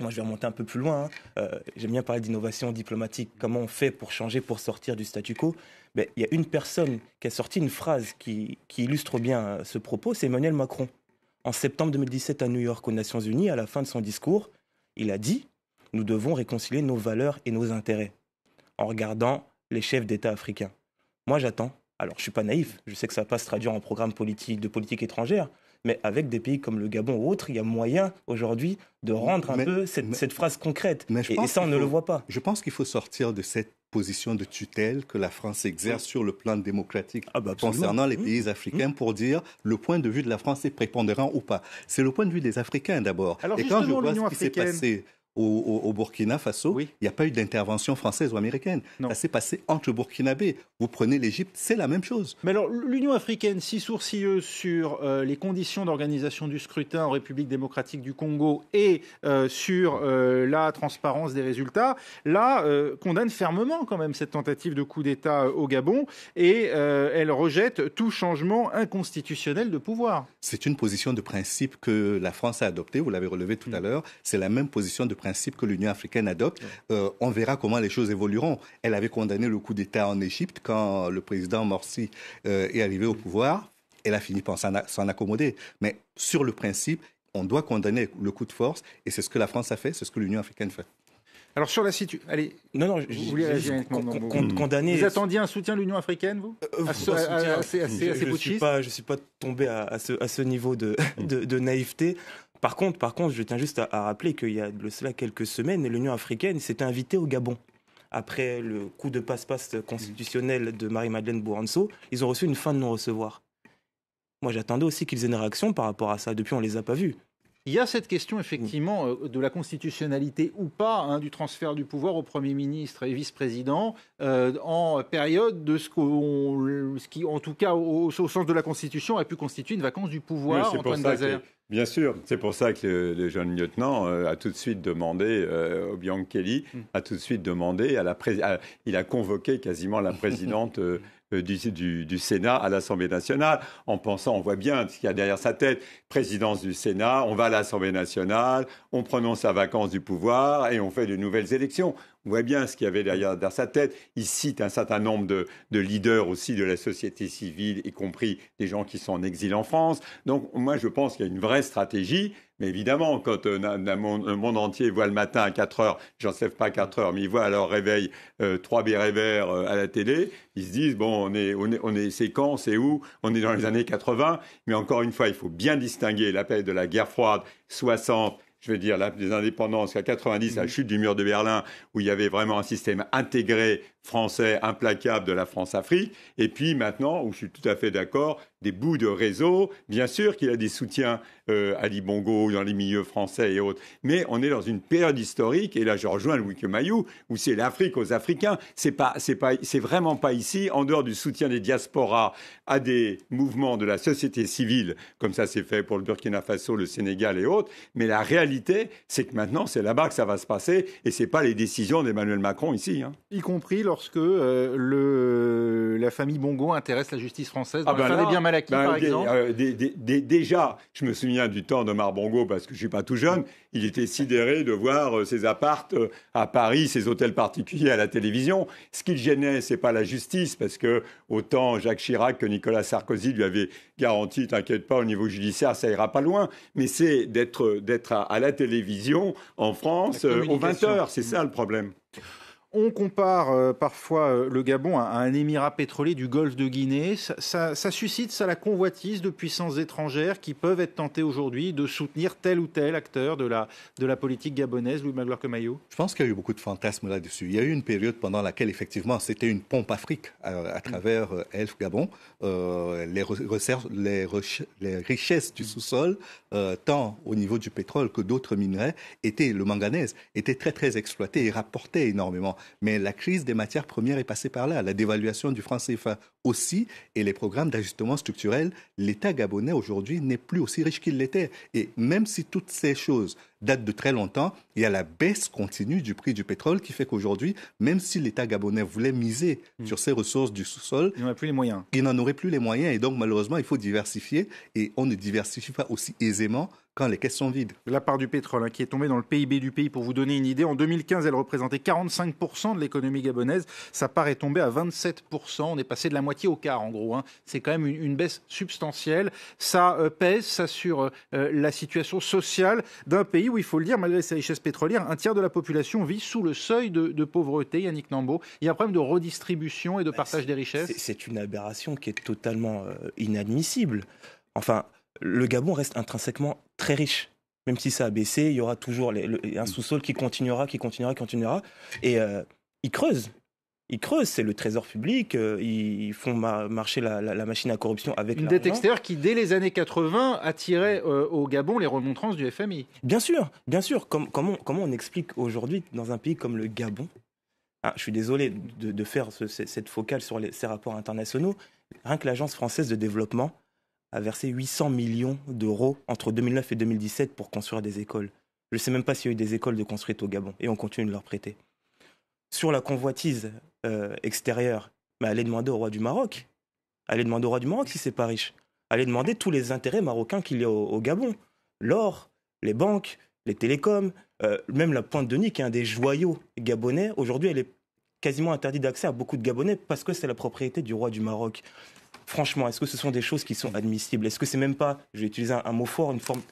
Moi, je vais remonter un peu plus loin. Hein. Euh, j'aime bien parler d'innovation diplomatique. Comment on fait pour changer, pour sortir du statu quo ben, Il y a une personne qui a sorti une phrase qui, illustre bien euh, ce propos, c'est Emmanuel Macron. En septembre 2017 à New York, aux Nations Unies, à la fin de son discours, il a dit « Nous devons réconcilier nos valeurs et nos intérêts » en regardant les chefs d'État africains. Moi, j'attends. Alors, je ne suis pas naïf. Je sais que ça ne va pas se traduire en programme politique de politique étrangère mais avec des pays comme le Gabon ou autres, il y a moyen aujourd'hui de rendre un peu cette, phrase concrète. et, ça, on ne le voit pas. Je pense qu'il faut sortir de cette position de tutelle que la France exerce sur le plan démocratique ah, bah, concernant les mmh, pays mmh. africains pour dire le point de vue de la France est prépondérant ou pas. C'est le point de vue des Africains d'abord. Et quand je vois ce qui s'est passé au, Burkina Faso, il n'y a pas eu d'intervention française ou américaine. Ça s'est passé entre Burkinabé. Vous prenez l'Égypte, c'est la même chose. Mais alors, l'Union africaine, si sourcilleuse sur euh, les conditions d'organisation du scrutin en République démocratique du Congo et euh, sur euh, la transparence des résultats, là, condamne fermement quand même cette tentative de coup d'État au Gabon et elle rejette tout changement inconstitutionnel de pouvoir. C'est une position de principe que la France a adoptée, vous l'avez relevé tout à mm. l'heure, c'est la même position de principe que l'Union africaine adopte. Euh, on verra comment les choses évolueront. Elle avait condamné le coup d'État en Égypte quand le président Morsi euh, est arrivé au mm. pouvoir. Elle a fini par s'en accommoder. Mais sur le principe, on doit condamner le coup de force. Et c'est ce que la France a fait, c'est ce que l'Union africaine fait. Alors sur la situation, allez, non non, je voulais Vous attendiez un soutien de l'Union africaine, vous euh, assez Je ne suis pas, tombé à, ce, niveau de mm. naïveté. Par contre, par contre, je tiens juste à, rappeler qu'il y a de cela quelques semaines, l'Union africaine s'est invitée au Gabon après le coup de passe-passe constitutionnel de Marie-Madeleine Bouranso, ils ont reçu une fin de non-recevoir. Moi, j'attendais aussi qu'ils aient une réaction par rapport à ça. Depuis, on ne les a pas vus. Il y a cette question, effectivement, euh, de la constitutionnalité ou pas hein, du transfert du pouvoir au Premier ministre et vice-président euh, en période de ce, ce qui, en tout cas, au, sens de la Constitution, a pu constituer une vacance du pouvoir, Antoine Bien sûr, c'est pour ça que le, jeune lieutenant euh, a tout de suite demandé, au Obiang Kelly mm. a tout de suite demandé, à la présidente, il a convoqué quasiment la (laughs) présidente euh, du, Sénat à l'Assemblée nationale, en pensant, on voit bien ce qu'il y a derrière sa tête, présidence du Sénat, on va à l'Assemblée nationale, on prononce la vacance du pouvoir et on fait de nouvelles élections. On voit bien ce qu'il y avait derrière, sa tête. Il cite un certain nombre de, de, leaders aussi de la société civile, y compris des gens qui sont en exil en France. Donc moi, je pense qu'il y a une vraie stratégie. Mais évidemment, quand un monde entier voit le matin à 4 heures, sais pas 4 heures, mais ils voit à leur réveil 3 euh, trois verts euh, à la télé, ils se disent bon, on est, on est, c'est quand, c'est où On est dans les années 80, mais encore une fois, il faut bien distinguer la de la guerre froide 60 je vais dire, la, des indépendances, à 90, la mm. chute du mur de Berlin, où il y avait vraiment un système intégré français, implacable de la France-Afrique. Et puis maintenant, où je suis tout à fait d'accord, des bouts de réseau. Bien sûr qu'il y a des soutiens euh, à Libongo, dans les milieux français et autres. Mais on est dans une période historique, et là je rejoins Louis Quemayou, où c'est l'Afrique aux Africains. C'est pas, c'est pas, c'est vraiment pas ici, en dehors du soutien des diasporas à des mouvements de la société civile, comme ça s'est fait pour le Burkina Faso, le Sénégal et autres. Mais la réalité c'est que maintenant, c'est là-bas que ça va se passer et ce n'est pas les décisions d'Emmanuel Macron ici. Hein. Y compris lorsque euh, le, la famille Bongo intéresse la justice française dans ah ben, ben euh, des mal acquis, par exemple. déjà, je me souviens du temps de d'Omar Bongo parce que je ne suis pas tout jeune. Il était sidéré de voir euh, ses appartes à Paris, ses hôtels particuliers à la télévision. Ce qui le gênait, c'est pas la justice parce que autant Jacques Chirac que Nicolas Sarkozy lui avaient garanti, t'inquiète pas, au niveau judiciaire, ça ira pas loin. Mais c'est d'être d'être à, à la télévision en France euh, aux 20 heures. C'est ça le problème. On compare euh, parfois euh, le Gabon à un émirat pétrolier du golfe de Guinée. Ça, suscite ça la convoitise de puissances étrangères qui peuvent être tentées aujourd'hui de soutenir tel ou tel acteur de la, de la politique gabonaise, Louis Magloire Camaillot Je pense qu'il y a eu beaucoup de fantasmes là-dessus. Il y a eu une période pendant laquelle, effectivement, c'était une pompe afrique euh, à, mm. travers Elf Gabon. les, les, richesses du mm. sous-sol, tant au niveau du pétrole que d'autres minerais, étaient, le manganèse, était très, très exploité et rapportait énormément. Mais la crise des matières premières est passée par là. La dévaluation du franc CFA aussi et les programmes d'ajustement structurel, l'État gabonais aujourd'hui n'est plus aussi riche qu'il l'était. Et même si toutes ces choses datent de très longtemps, il y a la baisse continue du prix du pétrole qui fait qu'aujourd'hui, même si l'État gabonais voulait miser hmm. sur ses ressources du sous-sol, il n'en plus les moyens. Il n'en aurait plus les moyens et donc malheureusement, il faut diversifier et on ne diversifie pas aussi aisément quand les caisses sont vides. La part du pétrole hein, qui est tombée dans le PIB du pays, pour vous donner une idée, en 2015, elle représentait 45% de l'économie gabonaise. Sa part est tombée à 27%. On est passé de la moitié au quart, en gros. Hein. C'est quand même une, baisse substantielle. Ça euh, pèse, ça sur euh, euh, la situation sociale d'un pays où, il faut le dire, malgré sa richesse pétrolière, un tiers de la population vit sous le seuil de, pauvreté, Yannick Nambo. Il y a un problème de redistribution et de bah, partage des richesses. C'est une aberration qui est totalement inadmissible. Enfin, le Gabon reste intrinsèquement très riche même si ça a baissé, il y aura toujours un sous-sol qui continuera, qui continuera, qui continuera. Et il creuse ils creusent, c'est le trésor public, euh, ils font marcher la, machine à corruption avec Une dette extérieure qui, dès les années 80, attirait euh, au Gabon les remontrances du FMI. Bien sûr, bien sûr. comment, comment on explique aujourd'hui, dans un pays comme le Gabon, ah, je suis désolé de, faire cette focale sur ces rapports internationaux, rien que l'Agence française de développement a versé 800 millions d'euros entre 2009 et 2017 pour construire des écoles. Je ne sais même pas s'il y a eu des écoles de construites au Gabon, et on continue de leur prêter. Sur la convoitise extérieur extérieure, mais allez demander au roi du Maroc. Allez demander au roi du Maroc si c'est pas riche. Allez demander tous les intérêts marocains qu'il y a au, Gabon. L'or, les banques, les télécoms, euh, même la pointe de Nîmes, qui est un des joyaux gabonais. Aujourd'hui, elle est quasiment interdite d'accès à beaucoup de Gabonais parce que c'est la propriété du roi du Maroc. Franchement, est-ce que ce sont des choses qui sont admissibles Est-ce que c'est même pas, je vais utiliser un, mot fort, une forme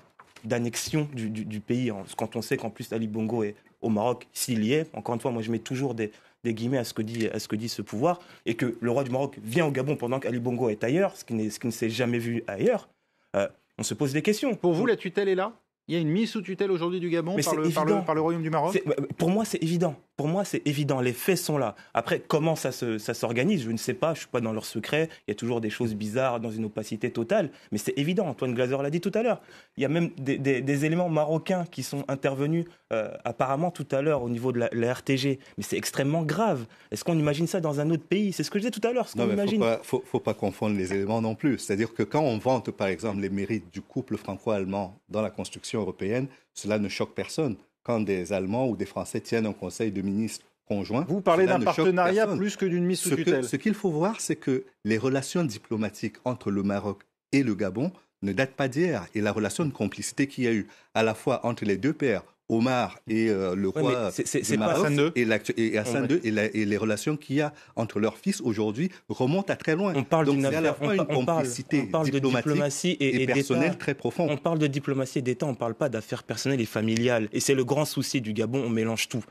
d'annexion du, du, pays, quand on sait qu'en plus Ali Bongo est au Maroc, s'il y est, encore une fois, moi je mets toujours des, des guillemets à ce que dit, à ce, que dit ce pouvoir, et que le roi du Maroc vient au Gabon pendant qu'Ali Bongo est ailleurs, ce qui, n'est, ce qui ne s'est jamais vu ailleurs, euh, on se pose des questions. Pour vous, la tutelle est là Il y a une mise sous tutelle aujourd'hui du Gabon par le, par le royaume du Maroc euh, Pour moi, c'est évident pour moi, c'est évident. Les faits sont là. Après, comment ça, s'organise, je ne sais pas. Je ne suis pas dans leur secret. Il y a toujours des choses bizarres dans une opacité totale. Mais c'est évident. Antoine Glazer l'a dit tout à l'heure. Il y a même des, éléments marocains qui sont intervenus euh, apparemment tout à l'heure au niveau de la, RTG. Mais c'est extrêmement grave. Est-ce qu'on imagine ça dans un autre pays C'est ce que je disais tout à l'heure. Il ne faut pas confondre les éléments non plus. C'est-à-dire que quand on vante, par exemple, les mérites du couple franco-allemand dans la construction européenne, cela ne choque personne quand des Allemands ou des Français tiennent un conseil de ministres conjoint. Vous parlez d'un partenariat plus que d'une mise sous tutelle. ce qu'il faut voir, c'est que les relations diplomatiques entre le Maroc et le Gabon ne datent pas d'hier. Et la relation de complicité qu'il y a eu à la fois entre les deux pairs Omar et euh, le roi et, Hassan oh, II et, les relations qu'il y a entre leurs fils aujourd'hui remontent à très loin. On parle d'une une parle, de diplomatie et, personnelle très profonde. On parle de diplomatie et d'État, on ne parle pas d'affaires personnelles et familiales. Et c'est le grand souci du Gabon, on mélange tout.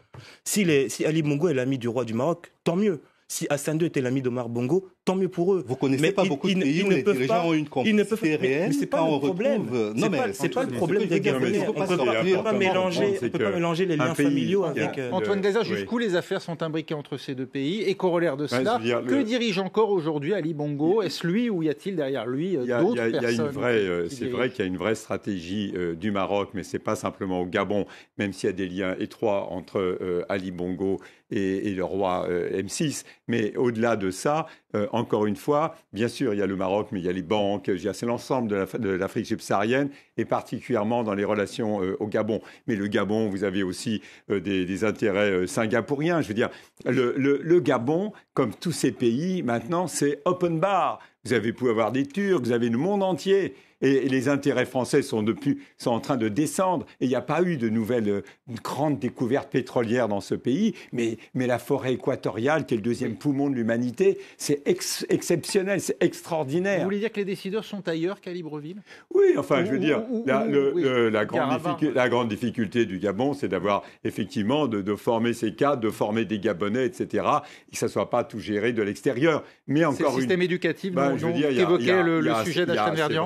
Si, Ali Bongo est l'ami du roi du Maroc, tant mieux. Si Hassan II était l'ami d'Omar Bongo, tant mieux pour eux. Vous connaissez pas beaucoup de pays où les dirigeants pas, ont une complicité réelle. c'est pas le problème. Retrouve... c'est pas le problème des guerriers. On ne peut pas mélanger, pas mélanger les liens familiaux avec. Euh, Antoine Gaza, jusqu'où les affaires sont imbriquées entre ces deux pays et corollaire de cela, que dirige encore aujourd'hui Ali Bongo Est-ce lui ou y a-t-il derrière lui d'autres personnes C'est vrai qu'il y a une vraie stratégie euh, du Maroc, mais c'est pas simplement au Gabon, même s'il y a des liens étroits entre euh, Ali Bongo et, le roi euh, M6. Mais au-delà de ça, euh, encore une fois, bien sûr, il y a le Maroc, mais il y a les banques, c'est l'ensemble de l'Afrique subsaharienne, et particulièrement dans les relations euh, au Gabon. Mais le Gabon, vous avez aussi des, intérêts singapouriens. Je veux dire, le Gabon, comme tous ces pays, maintenant, c'est open bar. Vous avez pu avoir des Turcs, vous avez le monde entier et, les intérêts français sont, depuis, sont en train de descendre. Et il n'y a pas eu de nouvelles euh, grandes découvertes pétrolières dans ce pays, mais, mais la forêt équatoriale, qui est le deuxième poumon de l'humanité, c'est exceptionnel, c'est extraordinaire. Vous voulez dire que les décideurs sont ailleurs qu'à Libreville Oui, enfin, je veux dire, la, grande difficulté, la, grande difficulté du Gabon, c'est d'avoir effectivement de, former ces cadres, de former des Gabonais, etc., et que ça ne soit pas tout géré de l'extérieur. Mais encore le système éducatif, bah, ben, on je le, sujet de Verdian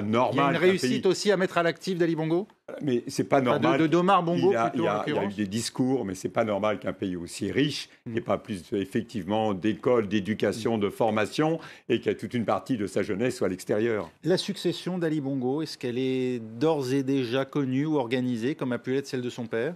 normal. Il y a une réussite aussi à mettre à l'actif d'Ali Bongo Mais c'est pas normal. de, Domar Bongo, il y plutôt, il, a, a eu des discours, mais c'est pas normal qu'un pays aussi riche n'ait mm. pas plus, effectivement, d'écoles, d'éducation, de formation, et qu'il a toute une partie de sa jeunesse soit à l'extérieur. La succession d'Ali Bongo, est-ce qu'elle est d'ores et déjà connue ou organisée, comme a pu l'être celle de son père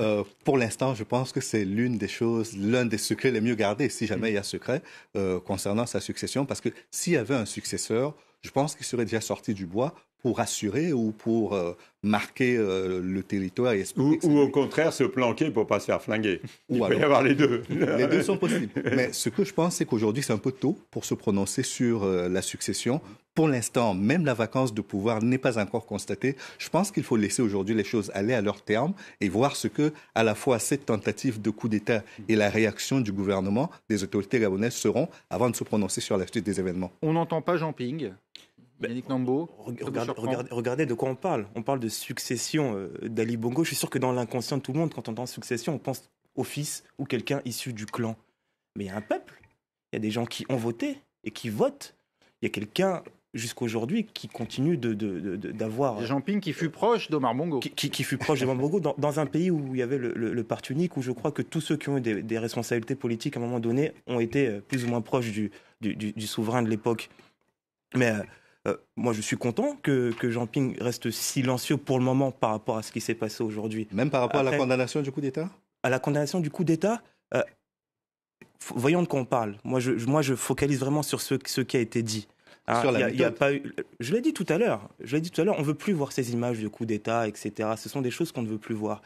euh, pour l'instant, je pense que c'est l'une des choses, l'un des secrets les mieux gardés, si jamais mm. il y a secret, euh, concernant sa succession, parce que s'il y avait un successeur, je pense qu'il serait déjà sorti du bois pour assurer ou pour euh, marquer euh, le territoire. Et ou, au contraire se planquer pour pas se faire flinguer. Il peut y avoir les deux. les deux sont possibles. (laughs) Mais ce que je pense, c'est qu'aujourd'hui, c'est un peu tôt pour se prononcer sur euh, la succession. Pour l'instant, même la vacance de pouvoir n'est pas encore constatée. Je pense qu'il faut laisser aujourd'hui les choses aller à leur terme et voir ce que, à la fois, cette tentative de coup d'État et la réaction du gouvernement, des autorités gabonaises seront avant de se prononcer sur la suite des événements. On n'entend pas Jean Ping. Ben, Yannick Nambo. Regardez, de quoi on parle. On parle de succession euh, d'Ali Bongo. Je suis sûr que dans l'inconscient de tout le monde, quand on entend succession, on pense au fils ou quelqu'un issu du clan. Mais il y a un peuple. Il y a des gens qui ont voté et qui votent. Il y a quelqu'un jusqu'à aujourd'hui qui continue d'avoir. De, Jean Ping qui fut proche d'Omar Bongo. Qui, fut proche d'Omar Bongo dans, un pays où il y avait le, parti unique, où je crois que tous ceux qui ont eu des, responsabilités politiques à un moment donné ont été euh, plus ou moins proches du, du, souverain de l'époque. Mais. Euh, euh, moi, je suis content que, que Jean Ping reste silencieux pour le moment par rapport à ce qui s'est passé aujourd'hui. Même par rapport à la condamnation du coup d'État À la condamnation du coup d'État euh, Voyons de quoi on parle. Moi je, moi, je focalise vraiment sur ce, ce qui a été dit. Hein, sur la y a pas eu, je l'ai dit tout à l'heure. Je l'ai dit tout à l'heure. On veut plus voir ces images de coup d'État, etc. Ce sont des choses qu'on ne veut plus voir.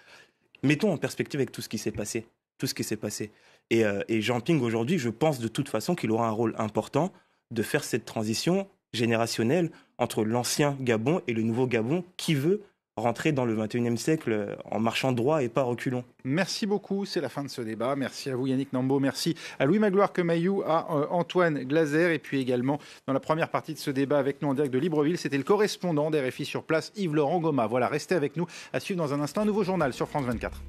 Mettons en perspective avec tout ce qui s'est passé, tout ce qui s'est passé. Et, euh, et Jean Ping aujourd'hui, je pense de toute façon qu'il aura un rôle important de faire cette transition générationnel entre l'ancien Gabon et le nouveau Gabon qui veut rentrer dans le 21e siècle euh, en marchant droit et pas reculons. Merci beaucoup, c'est la fin de ce débat. Merci à vous Yannick Nambo, merci à Louis Magloire Kemayou, à euh, Antoine Glazer et puis également dans la première partie de ce débat avec nous en direct de Libreville, c'était le correspondant d'RFI sur place Yves-Laurent Goma. Voilà, restez avec nous à suivre dans un instant un nouveau journal sur France 24.